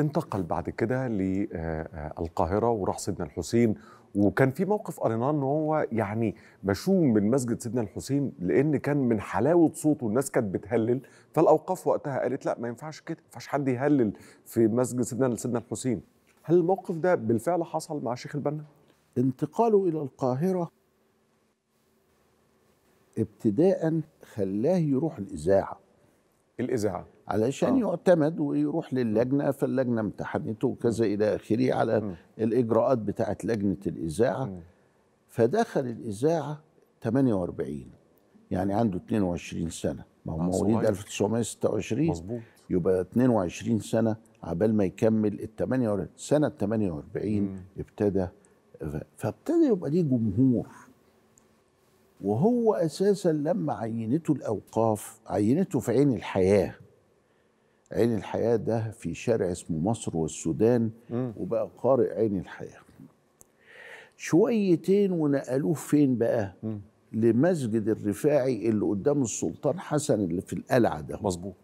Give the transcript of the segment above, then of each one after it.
انتقل بعد كده للقاهرة آه، آه، وراح سيدنا الحسين وكان في موقف قريناه ان هو يعني مشوم من مسجد سيدنا الحسين لان كان من حلاوه صوته الناس كانت بتهلل فالاوقاف وقتها قالت لا ما ينفعش كده ما ينفعش حد يهلل في مسجد سيدنا سيدنا الحسين هل الموقف ده بالفعل حصل مع شيخ البنا انتقاله الى القاهره ابتداء خلاه يروح الاذاعه الاذاعه علشان آه. يعتمد ويروح للجنه فاللجنه امتحنته وكذا الى اخره على م. الاجراءات بتاعه لجنه الاذاعه فدخل الاذاعه 48 يعني عنده 22 سنه ما هو آه، مواليد 1926 مظبوط يبقى 22 سنه عبال ما يكمل ال 48 سنه 48 م. ابتدى فابتدى يبقى ليه جمهور وهو اساسا لما عينته الاوقاف عينته في عين الحياه عين الحياة ده في شارع اسمه مصر والسودان وبقى قارئ عين الحياة شويتين ونقلوه فين بقى م. لمسجد الرفاعي اللي قدام السلطان حسن اللي في القلعة ده مظبوط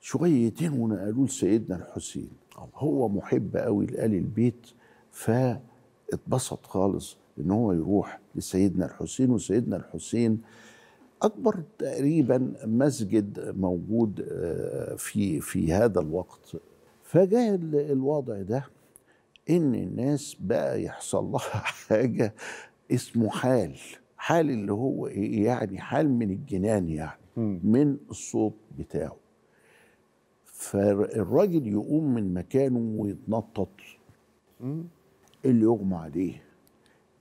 شويتين ونقلوه لسيدنا الحسين هو محب قوي لآل البيت فاتبسط خالص ان هو يروح لسيدنا الحسين وسيدنا الحسين اكبر تقريبا مسجد موجود آه، في في هذا الوقت فجاء الوضع ده ان الناس بقى يحصل لها حاجه اسمه حال حال اللي هو ايه يعني حال من الجنان يعني من الصوت بتاعه فالراجل يقوم من مكانه ويتنطط اللي يغمى عليه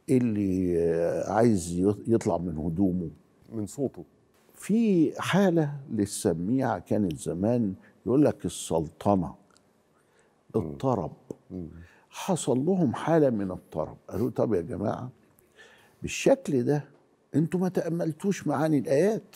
اللي آه، عايز يطلع من هدومه من صوته في حالة للسميعة كانت زمان يقول لك السلطنة الطرب حصل لهم حالة من الطرب قالوا طب يا جماعة بالشكل ده انتوا ما تأملتوش معاني الآيات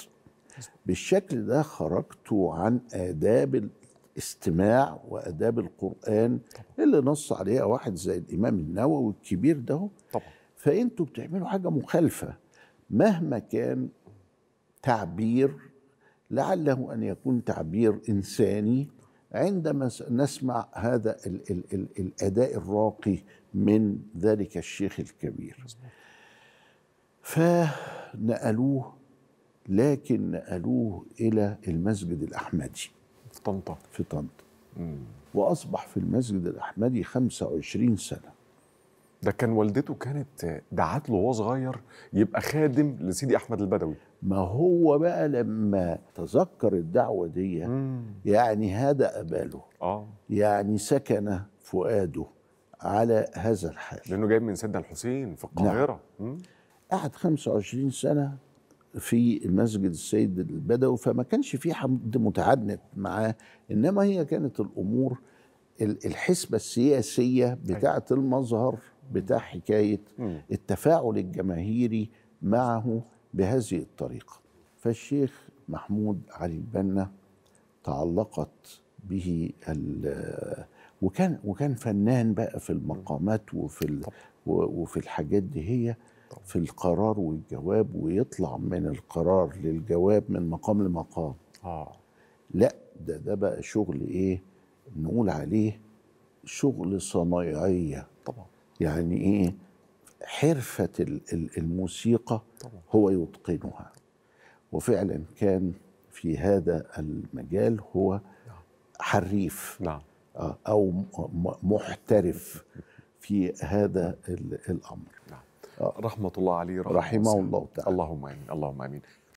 بالشكل ده خرجتوا عن آداب الاستماع وآداب القرآن اللي نص عليها واحد زي الإمام النووي الكبير ده طبعا فأنتوا بتعملوا حاجة مخالفة مهما كان تعبير لعله ان يكون تعبير انساني عندما نسمع هذا الـ الـ الـ الاداء الراقي من ذلك الشيخ الكبير فنقلوه لكن نقلوه الى المسجد الاحمدي في طنطا في طنطا واصبح في المسجد الاحمدي 25 سنه ده كان والدته كانت دعت له وهو صغير يبقى خادم لسيدي احمد البدوي ما هو بقى لما تذكر الدعوه دي مم. يعني هذا باله آه. يعني سكن فؤاده على هذا الحال لانه جاي من سيدنا الحسين في نعم. القاهره نعم. قعد 25 سنه في مسجد السيد البدوي فما كانش في حد متعنت معاه انما هي كانت الامور الحسبه السياسيه بتاعه أيوة. المظهر بتاع حكايه التفاعل الجماهيري معه بهذه الطريقه فالشيخ محمود علي البنا تعلقت به وكان وكان فنان بقى في المقامات وفي وفي الحاجات دي هي في القرار والجواب ويطلع من القرار للجواب من مقام لمقام اه لا ده ده بقى شغل ايه نقول عليه شغل صنايعيه طبعا يعني ايه حرفه الموسيقى هو يتقنها وفعلا كان في هذا المجال هو نعم. حريف نعم. آه، او محترف في هذا الامر نعم. رحمه الله عليه رحمه الله تعالى اللهم امين اللهم امين